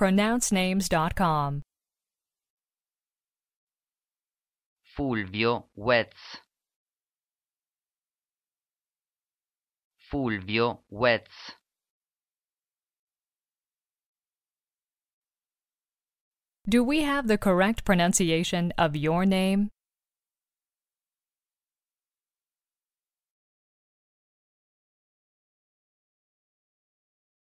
pronouncenames.com. Fulvio Wetz. Fulvio Wetz. Do we have the correct pronunciation of your name?